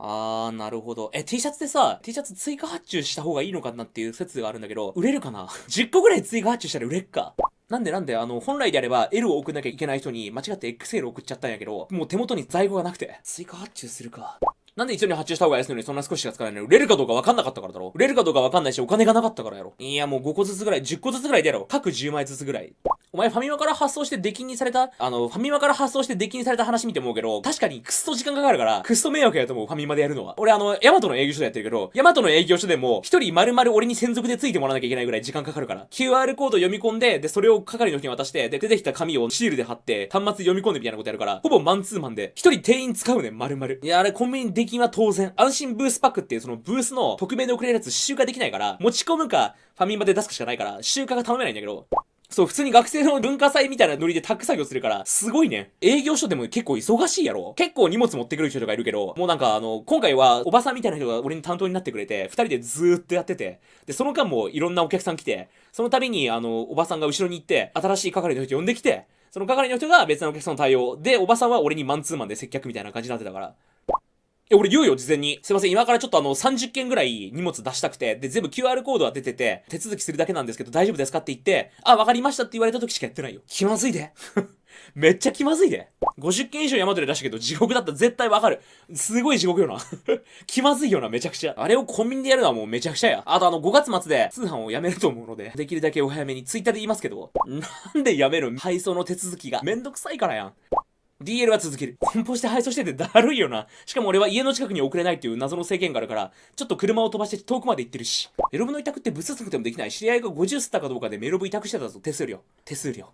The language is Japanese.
あー、なるほど。え、T シャツでさ、T シャツ追加発注した方がいいのかなっていう説があるんだけど、売れるかな ?10 個ぐらい追加発注したら売れっか。なんでなんで、あの、本来であれば L を送んなきゃいけない人に間違って XL 送っちゃったんやけど、もう手元に在庫がなくて。追加発注するか。なんで一緒に発注した方が安いのにそんな少ししか使わないの売れるかどうか分かんなかったからだろ売れるかどうか分かんないしお金がなかったからやろいやもう5個ずつぐらい、10個ずつぐらいでやろ各10枚ずつぐらい。お前ファミマから発送して出禁にされたあの、ファミマから発送して出禁にされた話見て思うけど、確かにクッソ時間かかるから、クッソ迷惑やと思う、ファミマでやるのは。俺あの、ヤマトの営業所でやってるけど、ヤマトの営業所でも、一人丸々俺に専属でついてもらわなきゃいけないぐらい時間かかるから。QR コード読み込んで、で、それを係の人に渡して、で、出てきた紙をシールで貼って、端末読み込んでみたいなことやるから、ほぼマンツーマンで、一人店員使うねん、丸々。いや、あれコンビニ出禁は当然。安心ブースパックっていうそのブースの匿名で送れるやつ集荷できないから、持ち込むか、ファミマで出すかしかないから、集荷が頼めないんだけど、そう、普通に学生の文化祭みたいなノリでタック作業するから、すごいね。営業所でも結構忙しいやろ結構荷物持ってくる人とかいるけど、もうなんかあの、今回はおばさんみたいな人が俺に担当になってくれて、二人でずーっとやってて、で、その間もいろんなお客さん来て、その度にあの、おばさんが後ろに行って、新しい係の人呼んできて、その係の人が別のお客さんの対応で、おばさんは俺にマンツーマンで接客みたいな感じになってたから。え、俺言うよ、事前に。すいません、今からちょっとあの、30件ぐらい荷物出したくて、で、全部 QR コードは出てて、手続きするだけなんですけど、大丈夫ですかって言って、あ、わかりましたって言われた時しかやってないよ。気まずいで。めっちゃ気まずいで。50件以上山取り出したけど、地獄だったら絶対わかる。すごい地獄よな 気まずいよな、めちゃくちゃ。あれをコンビニでやるのはもうめちゃくちゃや。あとあの、5月末で通販をやめると思うので、できるだけお早めに Twitter で言いますけど、なんでやめる配送の手続きがめんどくさいからやん。DL は続ける。梱包して配送しててだるいよな。しかも俺は家の近くに送れないっていう謎の制限があるから、ちょっと車を飛ばして遠くまで行ってるし。メロブの委託ってぶっつくてもできない。知り合いが50吸ったかどうかでメロブ委託してたぞ。手数料。手数料。